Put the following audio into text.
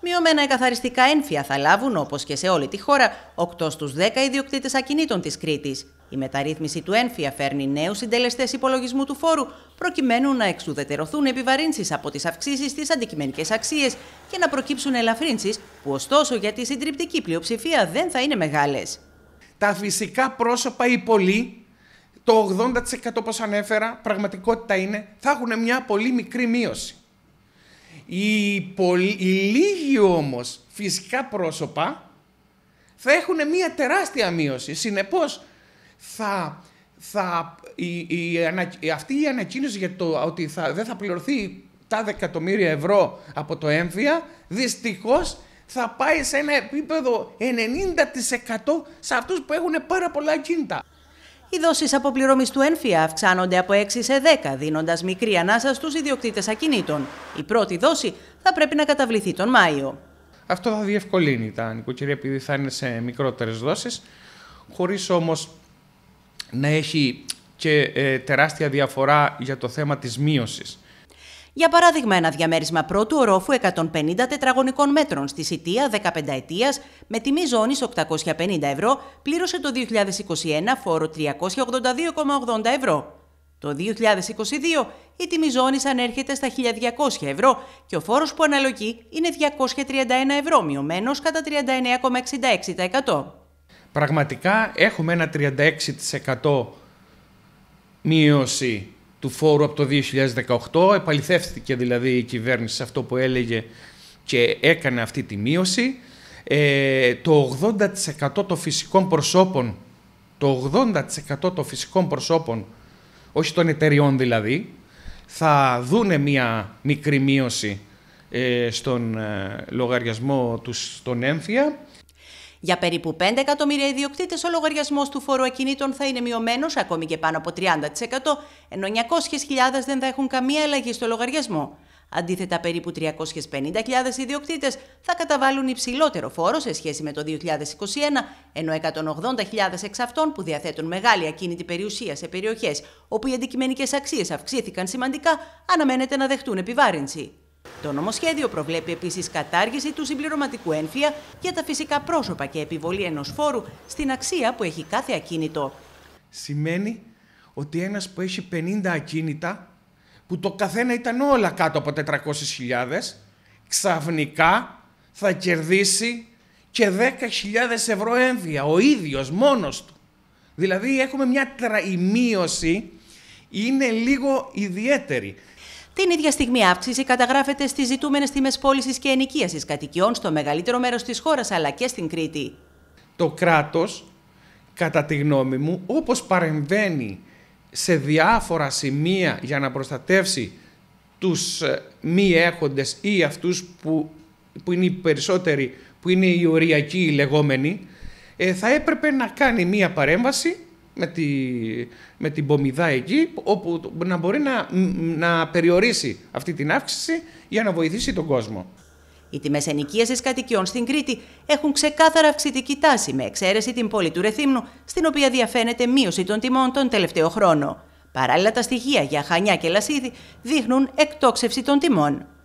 Μειωμένα εκαθαριστικά ένφια θα λάβουν, όπως και σε όλη τη χώρα, 8 στου 10 ιδιοκτήτες ακινήτων της Κρήτης. Η μεταρρύθμιση του ένφια φέρνει νέους συντελεστές υπολογισμού του φόρου, προκειμένου να εξουδετερωθούν επιβαρύνσεις από τις αυξήσεις στις αντικειμενικές αξίες και να προκύψουν ελαφρύνσεις, που ωστόσο για τη συντριπτική πλειοψηφία δεν θα είναι μεγάλες. Τα φυσικά πρόσωπα ή πολλοί, το 80% όπως ανέφερα, πραγματικότητα είναι, θα έχουν μια πολύ μικρή μείωση. Οι, λίγοι όμως φυσικά πρόσωπα θα έχουν μια τεράστια μείωση. Συνεπώς, θα, θα, η, η, αυτή η ανακοίνωση για το ότι θα, δεν θα πληρωθεί τα δεκατομμύρια ευρώ από το έμφυα, δυστυχώς θα πάει σε ένα επίπεδο 90% σε αυτούς που έχουν πάρα πολλά κίνητα. Οι δόσεις αποπληρωμής του ΕΝΦΙΑ αυξάνονται από 6 σε 10, δίνοντας μικρή ανάσα στους ιδιοκτήτες ακινήτων. Η πρώτη δόση θα πρέπει να καταβληθεί τον Μάιο. Αυτό θα διευκολύνει τα νοικοκυρία επειδή θα είναι σε μικρότερες δόσεις, χωρίς όμως να έχει και ε, τεράστια διαφορά για το θέμα της μείωσης. Για παράδειγμα, ένα διαμέρισμα πρώτου ορόφου 150 τετραγωνικών μέτρων στη Σιτία 15 ετία με τιμή ζώνης 850 ευρώ πλήρωσε το 2021 φόρο 382,80 ευρώ. Το 2022 η τιμή ζώνης ανέρχεται στα 1.200 ευρώ και ο φόρος που αναλογεί είναι 231 ευρώ, μειωμένος κατά 39,66%. Πραγματικά έχουμε ένα 36% μείωση του φόρου από το 2018. Επαληθεύτηκε δηλαδή η κυβέρνηση σε αυτό που έλεγε και έκανε αυτή τη μείωση. Ε, το 80% των φυσικών προσώπων, το 80% των φυσικών προσώπων, όχι των εταιριών δηλαδή, θα δούνε μία μικρή μείωση ε, στον ε, λογαριασμό τους στον έμφυα. Για περίπου 5 εκατομμύρια ιδιοκτήτες, ο λογαριασμός του φόρου ακινήτων θα είναι μειωμένος ακόμη και πάνω από 30%, ενώ 900.000 δεν θα έχουν καμία αλλαγή στο λογαριασμό. Αντίθετα, περίπου 350.000 ιδιοκτήτες θα καταβάλουν υψηλότερο φόρο σε σχέση με το 2021, ενώ 180.000 εξ αυτών που διαθέτουν μεγάλη ακίνητη περιουσία σε περιοχές όπου οι αντικειμενικές αξίες αυξήθηκαν σημαντικά, αναμένεται να δεχτούν επιβάρυνση. Το νομοσχέδιο προβλέπει επίσης κατάργηση του συμπληρωματικού ένφια για τα φυσικά πρόσωπα και επιβολή ενός φόρου στην αξία που έχει κάθε ακίνητο. Σημαίνει ότι ένας που έχει 50 ακίνητα, που το καθένα ήταν όλα κάτω από 400.000, ξαφνικά θα κερδίσει και 10.000 ευρώ ένφια, ο ίδιος, μόνος του. Δηλαδή έχουμε μια τρα... η είναι λίγο ιδιαίτερη. Την ίδια στιγμή αύξηση καταγράφεται στις ζητούμενες τιμές πώλησης και ενοικίασης κατοικιών στο μεγαλύτερο μέρος της χώρας αλλά και στην Κρήτη. Το κράτος, κατά τη γνώμη μου, όπως παρεμβαίνει σε διάφορα σημεία για να προστατεύσει τους ε, μη έχοντες ή αυτούς που, που είναι οι περισσότεροι, που είναι οι οριακοί οι λεγόμενοι, ε, θα έπρεπε να κάνει μία παρέμβαση με, τη, με την πομιδά εκεί, όπου να μπορεί να, να περιορίσει αυτή την αύξηση για να βοηθήσει τον κόσμο. Οι τιμές ενοικίασης κατοικιών στην Κρήτη έχουν ξεκάθαρα αυξητική τάση, με εξαίρεση την πόλη του Ρεθύμνου, στην οποία διαφαίνεται μείωση των τιμών τον τελευταίο χρόνο. Παράλληλα, τα στοιχεία για Χανιά και Λασίδη δείχνουν εκτόξευση των τιμών.